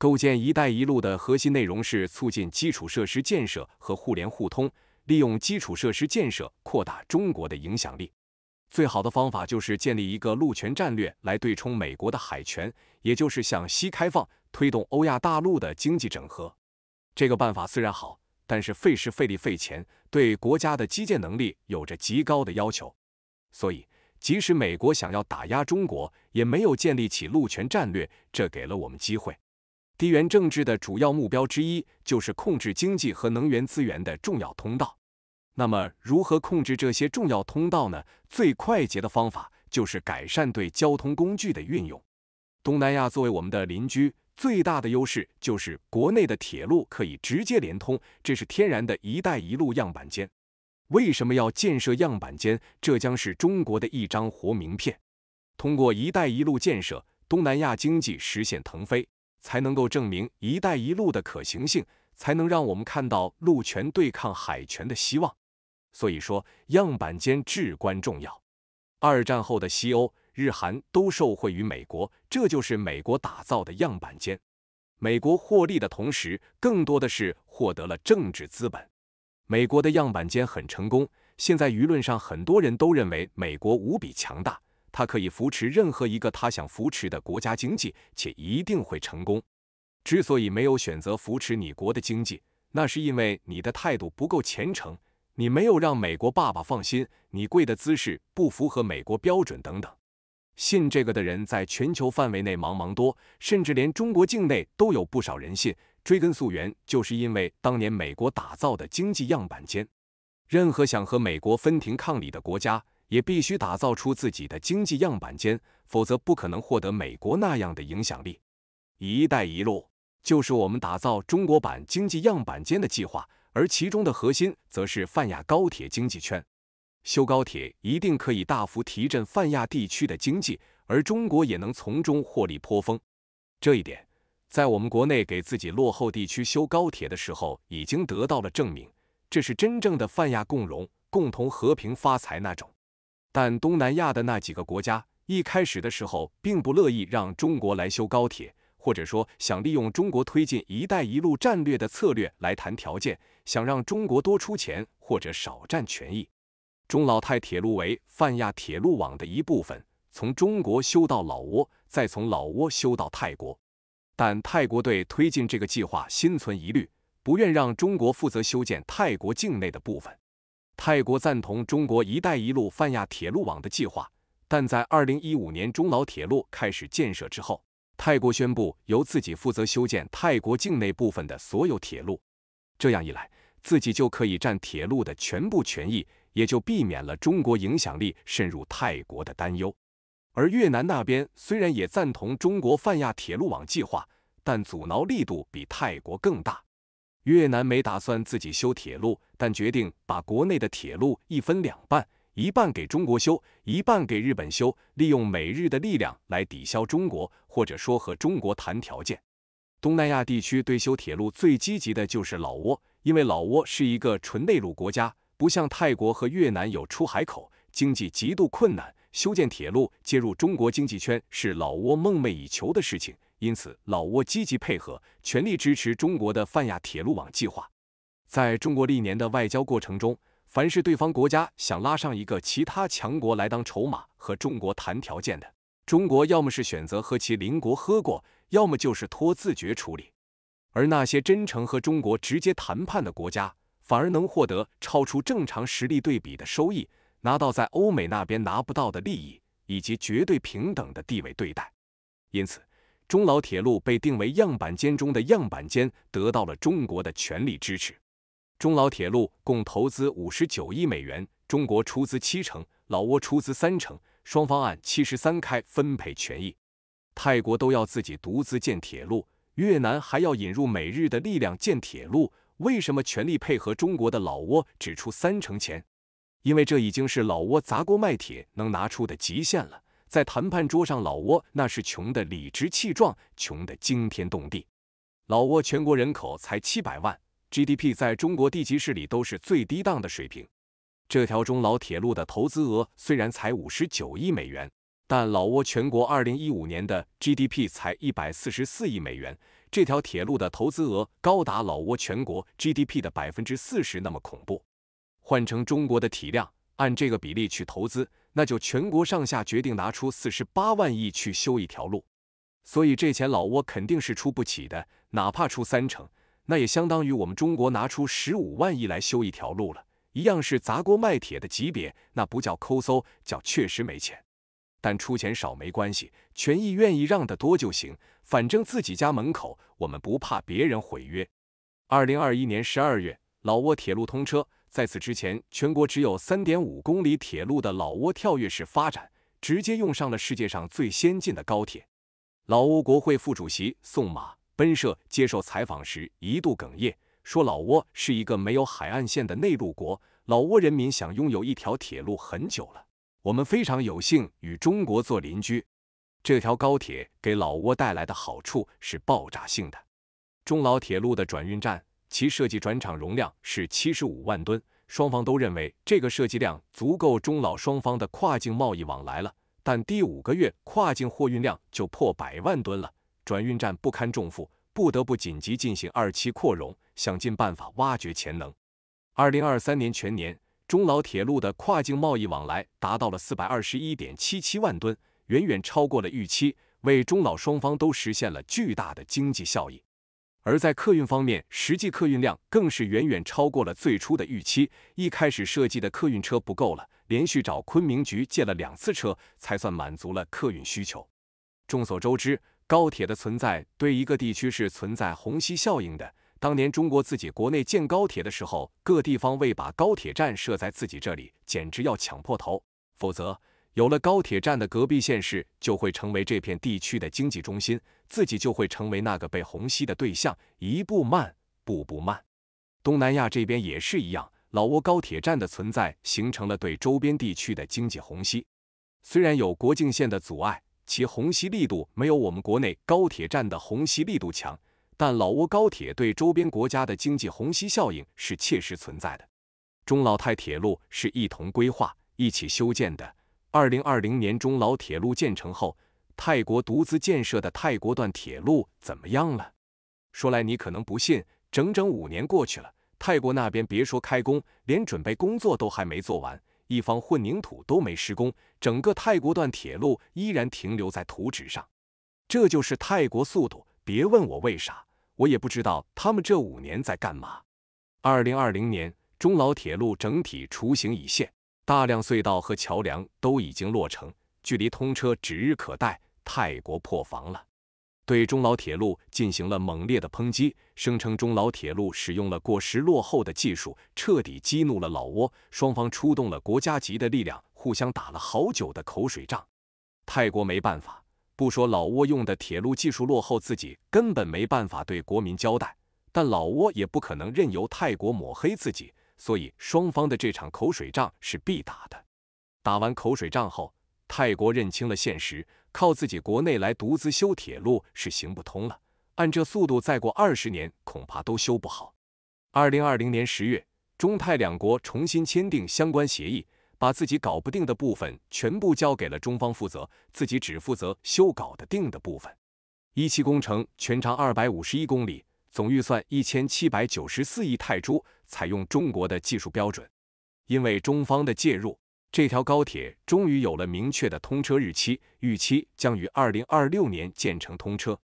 构建“一带一路”的核心内容是促进基础设施建设和互联互通，利用基础设施建设扩大中国的影响力。最好的方法就是建立一个陆权战略来对冲美国的海权，也就是向西开放，推动欧亚大陆的经济整合。这个办法虽然好，但是费时费力费钱，对国家的基建能力有着极高的要求。所以，即使美国想要打压中国，也没有建立起陆权战略，这给了我们机会。地缘政治的主要目标之一就是控制经济和能源资源的重要通道。那么，如何控制这些重要通道呢？最快捷的方法就是改善对交通工具的运用。东南亚作为我们的邻居，最大的优势就是国内的铁路可以直接连通，这是天然的一带一路样板间。为什么要建设样板间？这将是中国的一张活名片。通过一带一路建设，东南亚经济实现腾飞。才能够证明“一带一路”的可行性，才能让我们看到陆权对抗海权的希望。所以说，样板间至关重要。二战后的西欧、日韩都受惠于美国，这就是美国打造的样板间。美国获利的同时，更多的是获得了政治资本。美国的样板间很成功，现在舆论上很多人都认为美国无比强大。他可以扶持任何一个他想扶持的国家经济，且一定会成功。之所以没有选择扶持你国的经济，那是因为你的态度不够虔诚，你没有让美国爸爸放心，你跪的姿势不符合美国标准等等。信这个的人在全球范围内茫茫多，甚至连中国境内都有不少人信。追根溯源，就是因为当年美国打造的经济样板间，任何想和美国分庭抗礼的国家。也必须打造出自己的经济样板间，否则不可能获得美国那样的影响力。“一带一路”就是我们打造中国版经济样板间的计划，而其中的核心则是泛亚高铁经济圈。修高铁一定可以大幅提振泛亚地区的经济，而中国也能从中获利颇丰。这一点，在我们国内给自己落后地区修高铁的时候已经得到了证明。这是真正的泛亚共荣、共同和平发财那种。但东南亚的那几个国家一开始的时候并不乐意让中国来修高铁，或者说想利用中国推进“一带一路”战略的策略来谈条件，想让中国多出钱或者少占权益。中老泰铁路为泛亚铁路网的一部分，从中国修到老挝，再从老挝修到泰国。但泰国对推进这个计划心存疑虑，不愿让中国负责修建泰国境内的部分。泰国赞同中国“一带一路”泛亚铁路网的计划，但在2015年中老铁路开始建设之后，泰国宣布由自己负责修建泰国境内部分的所有铁路，这样一来，自己就可以占铁路的全部权益，也就避免了中国影响力渗入泰国的担忧。而越南那边虽然也赞同中国泛亚铁路网计划，但阻挠力度比泰国更大。越南没打算自己修铁路，但决定把国内的铁路一分两半，一半给中国修，一半给日本修，利用美日的力量来抵消中国，或者说和中国谈条件。东南亚地区对修铁路最积极的就是老挝，因为老挝是一个纯内陆国家，不像泰国和越南有出海口，经济极度困难，修建铁路接入中国经济圈是老挝梦寐以求的事情。因此，老挝积极配合，全力支持中国的泛亚铁路网计划。在中国历年的外交过程中，凡是对方国家想拉上一个其他强国来当筹码和中国谈条件的，中国要么是选择和其邻国喝过，要么就是拖自觉处理。而那些真诚和中国直接谈判的国家，反而能获得超出正常实力对比的收益，拿到在欧美那边拿不到的利益，以及绝对平等的地位对待。因此。中老铁路被定为样板间中的样板间，得到了中国的全力支持。中老铁路共投资五十九亿美元，中国出资七成，老挝出资三成，双方按七十三开分配权益。泰国都要自己独资建铁路，越南还要引入美日的力量建铁路，为什么全力配合中国的老挝只出三成钱？因为这已经是老挝砸锅卖铁能拿出的极限了。在谈判桌上，老挝那是穷得理直气壮，穷得惊天动地。老挝全国人口才七百万，GDP 在中国地级市里都是最低档的水平。这条中老铁路的投资额虽然才五十九亿美元，但老挝全国二零一五年的 GDP 才一百四十四亿美元，这条铁路的投资额高达老挝全国 GDP 的百分之四十，那么恐怖。换成中国的体量。按这个比例去投资，那就全国上下决定拿出四十八万亿去修一条路，所以这钱老挝肯定是出不起的，哪怕出三成，那也相当于我们中国拿出十五万亿来修一条路了，一样是砸锅卖铁的级别，那不叫抠搜，叫确实没钱。但出钱少没关系，权益愿意让得多就行，反正自己家门口，我们不怕别人毁约。二零二一年十二月，老挝铁路通车。在此之前，全国只有3.5公里铁路的老挝跳跃式发展，直接用上了世界上最先进的高铁。老挝国会副主席宋马奔社接受采访时一度哽咽，说：“老挝是一个没有海岸线的内陆国，老挝人民想拥有一条铁路很久了。我们非常有幸与中国做邻居，这条高铁给老挝带来的好处是爆炸性的。”中老铁路的转运站。其设计转场容量是七十五万吨，双方都认为这个设计量足够中老双方的跨境贸易往来了。但第五个月跨境货运量就破百万吨了，转运站不堪重负，不得不紧急进行二期扩容，想尽办法挖掘潜能。二零二三年全年，中老铁路的跨境贸易往来达到了四百二十一点七七万吨，远远超过了预期，为中老双方都实现了巨大的经济效益。而在客运方面，实际客运量更是远远超过了最初的预期。一开始设计的客运车不够了，连续找昆明局借了两次车，才算满足了客运需求。众所周知，高铁的存在对一个地区是存在虹吸效应的。当年中国自己国内建高铁的时候，各地方为把高铁站设在自己这里，简直要抢破头，否则。有了高铁站的隔壁县市就会成为这片地区的经济中心，自己就会成为那个被虹吸的对象。一步慢，步步慢。东南亚这边也是一样，老挝高铁站的存在形成了对周边地区的经济虹吸。虽然有国境线的阻碍，其虹吸力度没有我们国内高铁站的虹吸力度强，但老挝高铁对周边国家的经济虹吸效应是切实存在的。中老泰铁路是一同规划、一起修建的。二零二零年中老铁路建成后，泰国独资建设的泰国段铁路怎么样了？说来你可能不信，整整五年过去了，泰国那边别说开工，连准备工作都还没做完，一方混凝土都没施工，整个泰国段铁路依然停留在图纸上。这就是泰国速度。别问我为啥，我也不知道他们这五年在干嘛。二零二零年中老铁路整体雏形已现。大量隧道和桥梁都已经落成，距离通车指日可待。泰国破防了，对中老铁路进行了猛烈的抨击，声称中老铁路使用了过时落后的技术，彻底激怒了老挝。双方出动了国家级的力量，互相打了好久的口水仗。泰国没办法，不说老挝用的铁路技术落后，自己根本没办法对国民交代，但老挝也不可能任由泰国抹黑自己。所以，双方的这场口水仗是必打的。打完口水仗后，泰国认清了现实，靠自己国内来独资修铁路是行不通了。按这速度，再过二十年恐怕都修不好。二零二零年十月，中泰两国重新签订相关协议，把自己搞不定的部分全部交给了中方负责，自己只负责修搞得定的部分。一期工程全长二百五十一公里，总预算一千七百九十四亿泰铢。采用中国的技术标准，因为中方的介入，这条高铁终于有了明确的通车日期，预期将于二零二六年建成通车。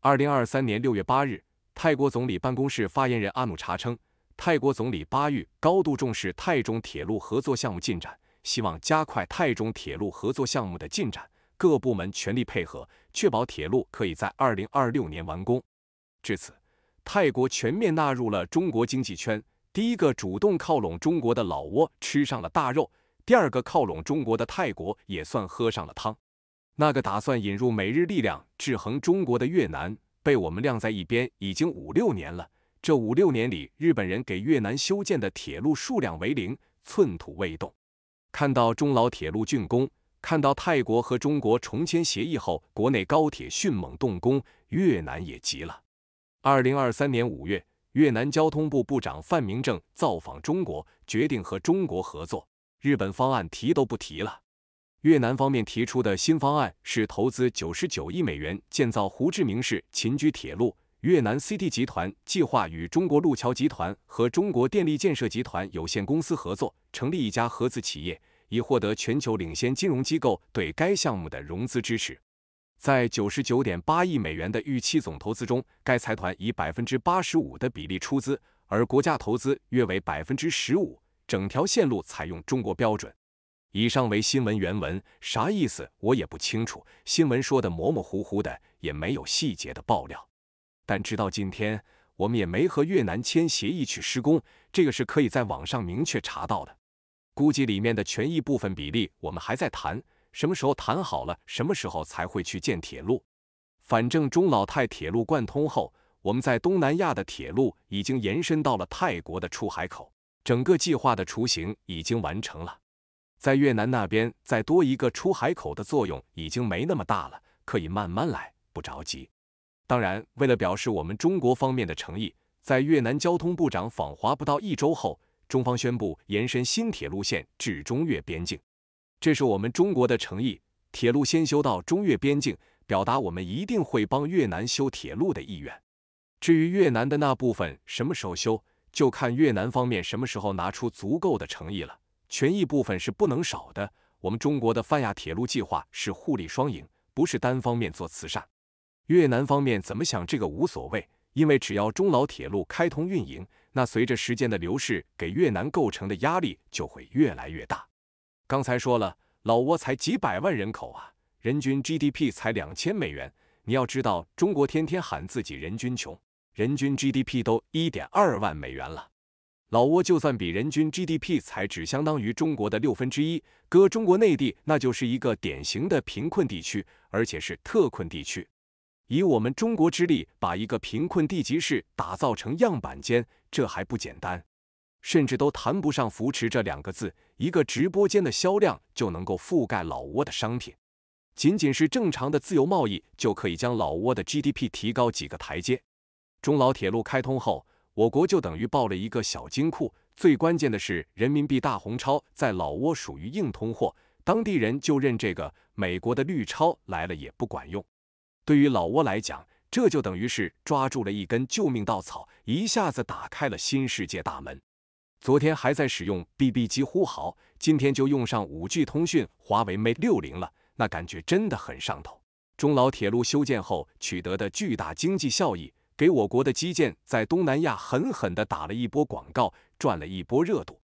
二零二三年六月八日，泰国总理办公室发言人阿努查称，泰国总理巴育高度重视泰中铁路合作项目进展，希望加快泰中铁路合作项目的进展，各部门全力配合，确保铁路可以在二零二六年完工。至此，泰国全面纳入了中国经济圈。第一个主动靠拢中国的老挝吃上了大肉，第二个靠拢中国的泰国也算喝上了汤。那个打算引入美日力量制衡中国的越南，被我们晾在一边已经五六年了。这五六年里，日本人给越南修建的铁路数量为零，寸土未动。看到中老铁路竣工，看到泰国和中国重签协议后，国内高铁迅猛动工，越南也急了。二零二三年五月。越南交通部部长范明政造访中国，决定和中国合作。日本方案提都不提了。越南方面提出的新方案是投资九十九亿美元建造胡志明市秦居铁路。越南 C.T 集团计划与中国路桥集团和中国电力建设集团有限公司合作，成立一家合资企业，以获得全球领先金融机构对该项目的融资支持。在九十九点八亿美元的预期总投资中，该财团以百分之八十五的比例出资，而国家投资约为百分之十五。整条线路采用中国标准。以上为新闻原文，啥意思我也不清楚。新闻说的模模糊糊的，也没有细节的爆料。但直到今天，我们也没和越南签协议去施工，这个是可以在网上明确查到的。估计里面的权益部分比例，我们还在谈。什么时候谈好了，什么时候才会去建铁路。反正中老泰铁路贯通后，我们在东南亚的铁路已经延伸到了泰国的出海口，整个计划的雏形已经完成了。在越南那边再多一个出海口的作用已经没那么大了，可以慢慢来，不着急。当然，为了表示我们中国方面的诚意，在越南交通部长访华不到一周后，中方宣布延伸新铁路线至中越边境。这是我们中国的诚意，铁路先修到中越边境，表达我们一定会帮越南修铁路的意愿。至于越南的那部分什么时候修，就看越南方面什么时候拿出足够的诚意了。权益部分是不能少的，我们中国的泛亚铁路计划是互利双赢，不是单方面做慈善。越南方面怎么想这个无所谓，因为只要中老铁路开通运营，那随着时间的流逝，给越南构成的压力就会越来越大。刚才说了，老挝才几百万人口啊，人均 GDP 才两千美元。你要知道，中国天天喊自己人均穷，人均 GDP 都一点二万美元了。老挝就算比人均 GDP 才只相当于中国的六分之一，搁中国内地那就是一个典型的贫困地区，而且是特困地区。以我们中国之力，把一个贫困地级市打造成样板间，这还不简单？甚至都谈不上扶持这两个字，一个直播间的销量就能够覆盖老挝的商品。仅仅是正常的自由贸易就可以将老挝的 GDP 提高几个台阶。中老铁路开通后，我国就等于抱了一个小金库。最关键的是，人民币大红钞在老挝属于硬通货，当地人就认这个。美国的绿钞来了也不管用。对于老挝来讲，这就等于是抓住了一根救命稻草，一下子打开了新世界大门。昨天还在使用 BB 机呼号，今天就用上 5G 通讯华为 Mate 六零了，那感觉真的很上头。中老铁路修建后取得的巨大经济效益，给我国的基建在东南亚狠狠地打了一波广告，赚了一波热度。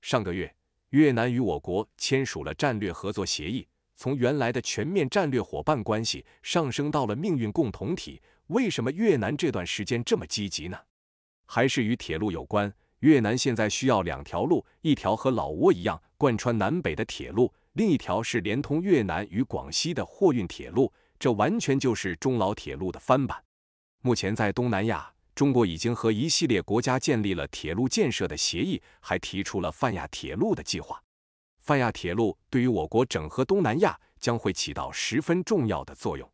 上个月，越南与我国签署了战略合作协议，从原来的全面战略伙伴关系上升到了命运共同体。为什么越南这段时间这么积极呢？还是与铁路有关？越南现在需要两条路，一条和老挝一样贯穿南北的铁路，另一条是连通越南与广西的货运铁路。这完全就是中老铁路的翻版。目前在东南亚，中国已经和一系列国家建立了铁路建设的协议，还提出了泛亚铁路的计划。泛亚铁路对于我国整合东南亚将会起到十分重要的作用。